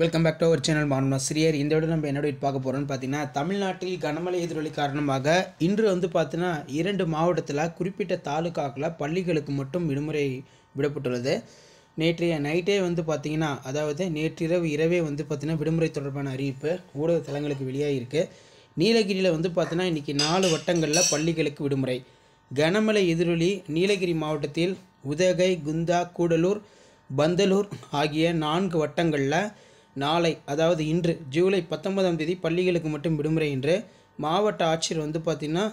welcome back to our channel சிறியர் இந்த விட நம்ம என்னோட பார்க்க போகிறோம்னு பார்த்தீங்கன்னா தமிழ்நாட்டில் கனமழை எதிரொலி காரணமாக இன்று வந்து பார்த்தீங்கன்னா இரண்டு மாவட்டத்தில் குறிப்பிட்ட தாலுக்காக்கில் பள்ளிகளுக்கு மட்டும் விடுமுறை விடப்பட்டுள்ளது நேற்றைய நைட்டே வந்து பார்த்தீங்கன்னா அதாவது நேற்றிரவு இரவே வந்து பார்த்திங்கன்னா விடுமுறை தொடர்பான அறிவிப்பு ஊடக தளங்களுக்கு வெளியாகிருக்கு நீலகிரியில் வந்து பார்த்தீங்கன்னா இன்றைக்கி நாலு வட்டங்களில் பள்ளிகளுக்கு விடுமுறை கனமழை எதிரொலி நீலகிரி மாவட்டத்தில் உதகை குந்தா கூடலூர் பந்தலூர் ஆகிய நான்கு வட்டங்களில் நாளை அதாவது இன்று ஜூலை பத்தொன்பதாம் தேதி பள்ளிகளுக்கு மட்டும் விடுமுறை என்று மாவட்ட ஆட்சியர் வந்து பார்த்திங்கன்னா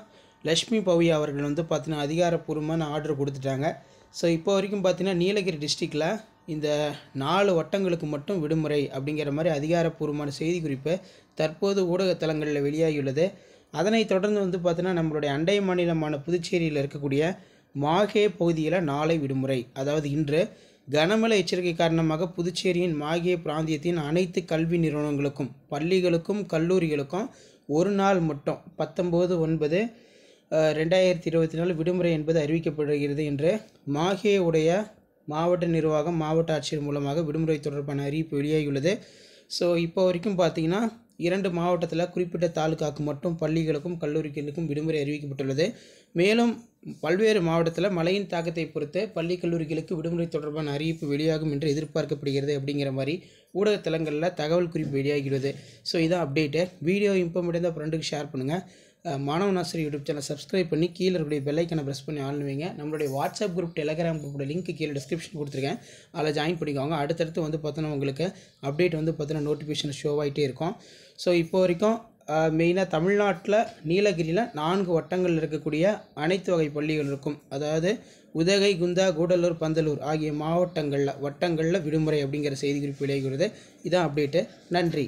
லக்ஷ்மி பவ்யா அவர்கள் வந்து பார்த்திங்கன்னா அதிகாரப்பூர்வமான ஆர்டர் கொடுத்துட்டாங்க ஸோ இப்போ வரைக்கும் பார்த்திங்கன்னா நீலகிரி டிஸ்ட்ரிக்டில் இந்த நாலு வட்டங்களுக்கு மட்டும் விடுமுறை அப்படிங்கிற மாதிரி அதிகாரப்பூர்வமான செய்திக்குறிப்பு தற்போது ஊடகத்தலங்களில் வெளியாகியுள்ளது அதனைத் தொடர்ந்து வந்து பார்த்திங்கன்னா நம்மளுடைய அண்டை மாநிலமான புதுச்சேரியில் இருக்கக்கூடிய மாகே பகுதியில் நாளை விடுமுறை அதாவது இன்று கனமழை எச்சரிக்கை காரணமாக புதுச்சேரியின் மாகிய பிராந்தியத்தின் அனைத்து கல்வி நிறுவனங்களுக்கும் பள்ளிகளுக்கும் கல்லூரிகளுக்கும் ஒரு நாள் மட்டும் பத்தொம்போது ஒன்பது ரெண்டாயிரத்தி இருபத்தி நாலு விடுமுறை என்பது அறிவிக்கப்படுகிறது என்று உடைய மாவட்ட நிர்வாகம் மாவட்ட ஆட்சியர் மூலமாக விடுமுறை தொடர்பான அறிவிப்பு வெளியாகியுள்ளது ஸோ இப்போ வரைக்கும் பார்த்திங்கன்னா இரண்டு மாவட்டத்தில் குறிப்பிட்ட தாலுக்காவுக்கு மட்டும் பள்ளிகளுக்கும் கல்லூரிகளுக்கும் விடுமுறை அறிவிக்கப்பட்டுள்ளது மேலும் பல்வேறு மாவட்டத்தில் மழையின் தாக்கத்தை பொறுத்து பள்ளி கல்லூரிகளுக்கு விடுமுறை தொடர்பான அறிவிப்பு வெளியாகும் என்று எதிர்பார்க்கப்படுகிறது அப்படிங்கிற மாதிரி ஊடகத்தலங்களில் தகவல் குறிப்பு வெளியாகிடுது ஸோ இதான் அப்டேட்டு வீடியோ இன்பம் அடைந்த ஃப்ரெண்டுக்கு ஷேர் பண்ணுங்கள் மாணவ நாசரி யூடியூப் சேனல் சப்ஸ்கிரைப் பண்ணி கீழே இருக்கிற பெல்லைக்கனை ப்ரெஸ் பண்ணி ஆளுவீங்க நம்மளுடைய வாட்ஸ்அப் குரூப் டெலகிராம் குரூப்போட லிங்க் கீழே டிஸ்கிரிப்ஷன் கொடுத்துருக்கேன் அதில் ஜாயின் பண்ணிக்கோங்க அடுத்தடுத்து வந்து பார்த்தோன்னா உங்களுக்கு அப்டேட் வந்து பார்த்தோன்னா நோட்டிஃபிகேஷன் ஷோ ஆகிட்டே இருக்கும் ஸோ இப்போ வரைக்கும் மெயினாக தமிழ்நாட்டில் நீலகிரியில் நான்கு வட்டங்கள் இருக்கக்கூடிய அனைத்து வகை பள்ளிகள் இருக்கும் அதாவது உதகை குந்தா கூடலூர் பந்தலூர் ஆகிய மாவட்டங்களில் வட்டங்களில் விடுமுறை அப்படிங்கிற செய்திக்குறிப்பு விளைகிறது இதான் அப்டேட்டு நன்றி